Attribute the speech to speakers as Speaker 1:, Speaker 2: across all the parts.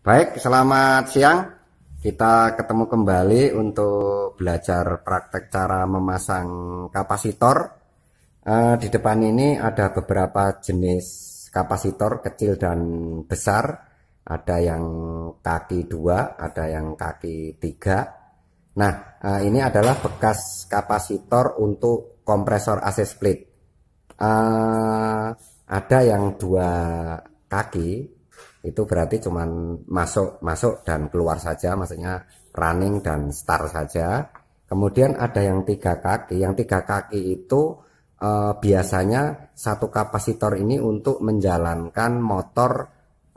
Speaker 1: Baik, selamat siang. Kita ketemu kembali untuk belajar praktek cara memasang kapasitor. Uh, di depan ini ada beberapa jenis kapasitor kecil dan besar. Ada yang kaki dua, ada yang kaki tiga. Nah, uh, ini adalah bekas kapasitor untuk kompresor AC split. Uh, ada yang dua kaki, itu berarti cuman masuk masuk dan keluar saja maksudnya running dan start saja kemudian ada yang tiga kaki yang tiga kaki itu eh, biasanya satu kapasitor ini untuk menjalankan motor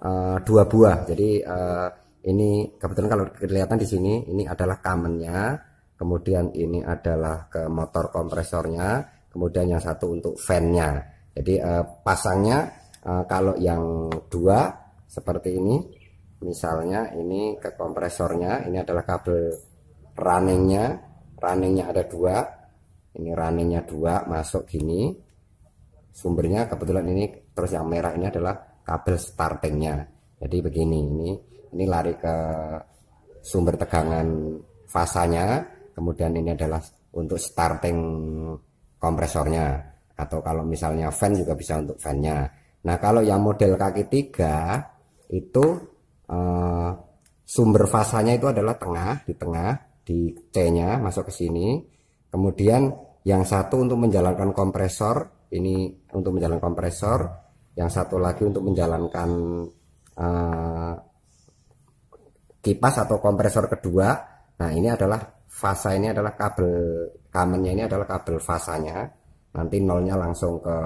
Speaker 1: eh, dua buah jadi eh, ini kebetulan kalau kelihatan di sini ini adalah kamennya kemudian ini adalah ke motor kompresornya kemudian yang satu untuk fannya jadi eh, pasangnya eh, kalau yang dua seperti ini misalnya ini ke kompresornya ini adalah kabel runningnya runningnya ada dua ini runningnya dua masuk gini sumbernya kebetulan ini terus yang merah ini adalah kabel startingnya jadi begini ini ini lari ke sumber tegangan fasanya kemudian ini adalah untuk starting kompresornya atau kalau misalnya fan juga bisa untuk fannya nah kalau yang model kaki tiga itu uh, sumber fasanya itu adalah tengah di tengah di C-nya masuk ke sini. Kemudian yang satu untuk menjalankan kompresor, ini untuk menjalankan kompresor, yang satu lagi untuk menjalankan uh, kipas atau kompresor kedua. Nah, ini adalah fasa ini adalah kabel kamennya ini adalah kabel fasanya. Nanti nolnya langsung ke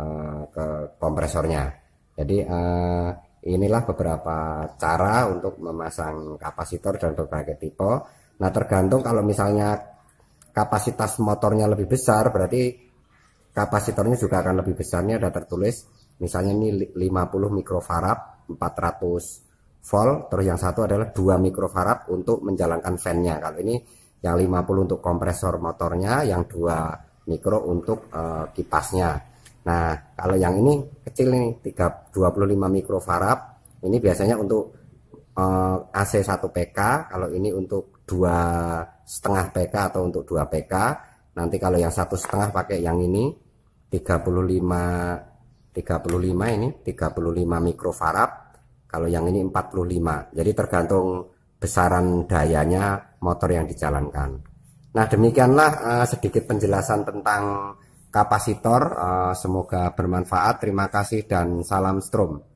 Speaker 1: uh, ke kompresornya. Jadi uh, Inilah beberapa cara untuk memasang kapasitor dan berbagai tipe. Nah, tergantung kalau misalnya kapasitas motornya lebih besar, berarti kapasitornya juga akan lebih besar. Ini ada tertulis, misalnya ini 50 mikrofarad, 400 volt, terus yang satu adalah 2 mikrofarad untuk menjalankan fan-nya. Kalau ini yang 50 untuk kompresor motornya, yang 2 mikro untuk uh, kipasnya. Nah, kalau yang ini kecil nih, 3, 25 mikrofarad. Ini biasanya untuk eh, AC 1 PK, kalau ini untuk 2 setengah PK atau untuk 2 PK. Nanti kalau yang satu setengah pakai yang ini 35 35 ini 35 mikrofarad. Kalau yang ini 45. Jadi tergantung besaran dayanya motor yang dijalankan. Nah, demikianlah eh, sedikit penjelasan tentang kapasitor. Eh, semoga bermanfaat. Terima kasih dan salam strom.